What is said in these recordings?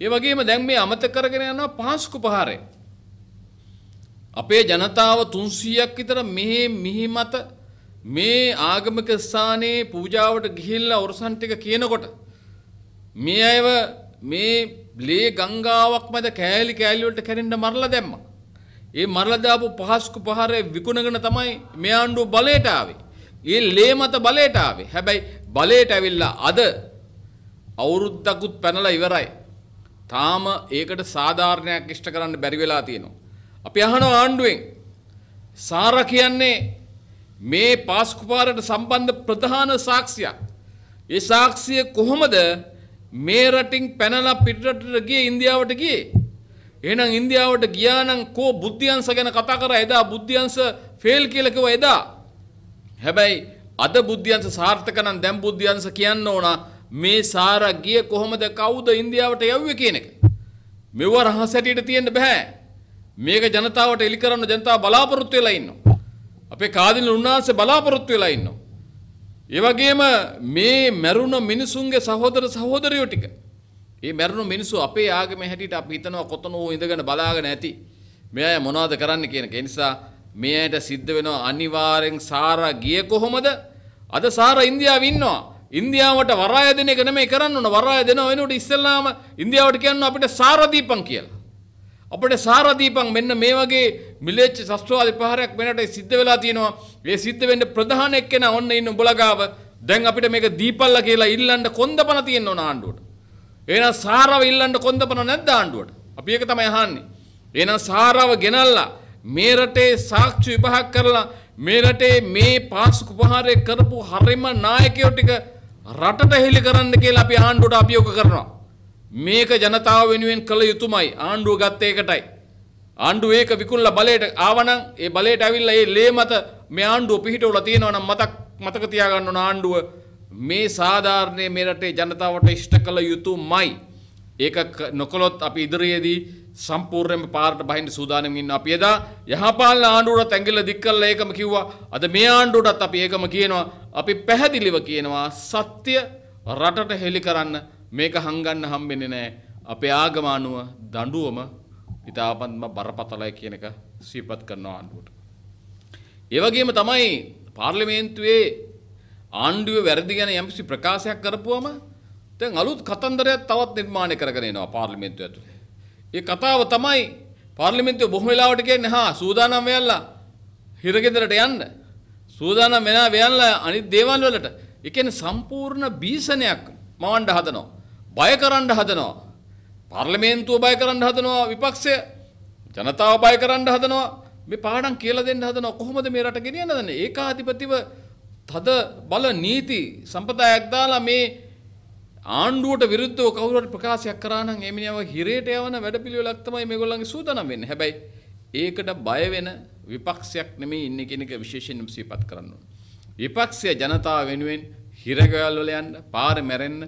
ඒ වගේම දැන් මේ අමතක කරගෙන යනවා පහස්කු පහරේ. අපේ ජනතාව 300ක් විතර මෙහි මිහි මත මේ ආගමික ස්ථානයේ පූජාවට ගිහිල්ලා වරසන් ටික කියනකොට මේ අයව මේ ලේ ගංගාවක් මැද කෑලි කෑලි වලට කැරෙන්න මරලා දැම්මා. ඒ මරලා දාපු පහස්කු පහරේ විකුණගෙන තමයි මේ ආණ්ඩුව බලයට ආවේ. ඒ ලේ මත බලයට ආවේ. හැබැයි බලයට ඇවිල්ලා අද අවුරුද්දකුත් පැනලා ඉවරයි. තාම ඒකට සාධාරණයක් ඉෂ්ට කරන්න බැරි වෙලා තියෙනවා. අපි අහනවා ආණ්ඩුවෙන් සාර කියන්නේ මේ පාස්කුපාරට සම්බන්ධ ප්‍රධාන සාක්ෂියක්. ඒ සාක්ෂිය කොහොමද මේ රටින් පැනලා පිටරටට ගියේ ඉන්දියාවට ගියේ? එහෙනම් ඉන්දියාවට ගියා නම් කෝ බුද්ධියංශ ගැන කතා කරා එදා බුද්ධියංශ ෆේල් කියලා කිව්වා එදා. හැබැයි අද බුද්ධියංශ සාර්ථක නම් දැන් බුද්ධියංශ කියන්න ඕනා මේ සාරක් ගිය කොහොමද කවුද ඉන්දියාවට යව්වේ කියන එක. මෙව රහස් හැටියට තියෙන්න බෑ. මේක ජනතාවට එලි කරන්න ජනතාව බලාපොරොත්තු වෙලා ඉන්නවා. අපේ කාදින උන්වහන්සේ බලාපොරොත්තු වෙලා ඉන්නවා. ඒ වගේම මේ මැරුණ මිනිසුන්ගේ සහෝදර සහෝදරයෝ ටික. මේ මැරුණ මිනිස්සු අපේ ආගමේ හැටියට අපි හිතනවා කොතන ඕ ඉඳගෙන බලාගෙන ඇති. මේ අය මොනවද කරන්න කියන එක. ඒ නිසා මේ අයට සිද්ධ වෙනවා අනිවාර්යෙන් සාරා ගිය කොහොමද? අද සාරා ඉන්දියාවේ ඉන්නවා. ඉන්දියාවට වරාය දෙන එක නෙමෙයි කරන්න ඕන වරාය දෙන වෙනුවට ඉස්සෙල්ලාම ඉන්දියාවට කියන්න අපිට සාරදීපම් කියලා. අපිට සාරදීපම් මෙන්න මේ වගේ මිලේච්ච ශස්ත්‍රවාදී ප්‍රහාරයක් වෙනට සිද්ධ වෙලා තියෙනවා. ඒ සිද්ධ වෙන්න ප්‍රධාන එක්කෙනා ඔන්න ඉන්න උඹලගාව දැන් අපිට මේක දීපල්ලා කියලා ඉල්ලන්න කොන්දපණ තියෙන්න ඕන ආණ්ඩුවට. එහෙනම් සාරව ඉල්ලන්න කොන්දපණ නැද්ද ආණ්ඩුවට? අපි ඒක තමයි අහන්නේ. එහෙනම් සාරව ගෙනල්ලා මේ රටේ සාක්ෂි විභාග කරලා මේ රටේ මේ පාස්කු ප්‍රහාරය කරපු හරිම නායකයෝ ටික රටට හෙළි කරන්න කියලා අපි ආණ්ඩුවට අභියෝග කරනවා. මේක ජනතාව වෙනුවෙන් කළ යුතුමයි ආණ්ඩුව ගත්ත එකටයි. ආණ්ඩුව ඒක විකුණලා බලයට ආවනම් ඒ බලයට ඇවිල්ලා ඒ ලේ මත මේ ආණ්ඩුව පිහිටවලා තියෙනවා නම් මතක් මතක තියාගන්න ඕන ආණ්ඩුව මේ සාධාරණයේ මේ රටේ ජනතාවට ඉෂ්ට කළ යුතුමයි. ඒක නොකළොත් අපි ඉදිරියේදී සම්පූර්ණයෙන්ම පාරට බහින්න සූදානම් ඉන්න අපි එදා යහපාලන ආණ්ඩුවට ඇඟිල්ල දික් කළා ඒකම කිව්වා. අද මේ ආණ්ඩුවටත් අපි ඒකම කියනවා. අපි පැහැදිලිව කියනවා සත්‍ය රටට හෙළි කරන්න මේක හංගන්න හම්බෙන්නේ නැහැ. අපේ ආගමානුව දඬුවම ඉතාමත්ම බරපතලයි කියන එක සිහිපත් කරනවා ආණ්ඩුවට. ඒ වගේම තමයි පාර්ලිමේන්තුවේ ආණ්ඩුවේ වැරදි ගැන යම්කිසි ප්‍රකාශයක් කරපුවම දැන් අලුත් කතන්දරයක් තවත් නිර්මාණය කරගෙන එනවා පාර්ලිමේන්තුව ඇතුලේ. ඒ කතාව තමයි පාර්ලිමේන්තුවේ බොහොම වෙලාවට කියන්නේ හා සූදානම් වෙයලා හිරගෙදරට යන්න. සූදානම් වෙලා වෙයලා අනිත් දේවල් වලට. ඒ කියන්නේ සම්පූර්ණ බීසනයක් මවන්න හදනවා. බය කරන්න හදනවා. පාර්ලිමේන්තුව බය කරන්න හදනවා විපක්ෂය ජනතාව බය කරන්න හදනවා මේ පාඩම් කියලා දෙන්න හදනවා කොහොමද මේ රට ගෙනියන්න දන්නේ ඒකාධිපතිව තද බල නීති සම්පදායක් දාලා මේ ආණ්ඩුවට විරුද්ධව කවුරුහරි ප්‍රකාශයක් කරා නම් ඒ මිනිහව හිරේට යවන වැඩපිළිවෙලක් තමයි මේගොල්ලන්ගේ සූදානම් වෙන්නේ. හැබැයි ඒකට බය වෙන විපක්ෂයක් නෙමෙයි ඉන්නේ කියන එක විශේෂයෙන්ම සිහිපත් කරන්න ඕනේ. විපක්ෂය ජනතාව වෙනුවෙන් හිරගවල් වල යන්න, පාර මැරෙන්න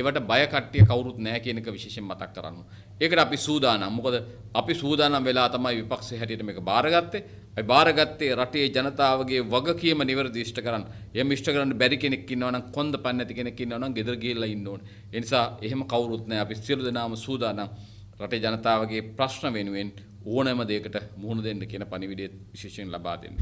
ඒවට බය කට්ටිය කවුරුත් නැහැ කියන එක විශේෂයෙන් මතක් කරන්න. ඒකට අපි සූදානම්. මොකද අපි සූදානම් වෙලා තමයි විපක්ෂයේ හැටියට මේක බාරගත්තේ. අපි බාරගත්තේ රටේ ජනතාවගේ වගකීම નિවරදි ඉෂ්ට කරන්න. එහෙම ඉෂ්ට කරන්න බැරි කෙනෙක් ඉන්නවා නම් කොන්දපන් නැති කෙනෙක් ඉන්නවා නම් ගෙදර ගිහිල්ලා ඉන්න ඕනේ. ඒ නිසා එහෙම කවුරුත් නැහැ. අපි සියලු දෙනාම සූදානම්. රටේ ජනතාවගේ ප්‍රශ්න වෙනුවෙන් ඕනෑම දෙයකට මුහුණ දෙන්න කියන පණිවිඩය විශේෂයෙන් ලබා දෙන්න.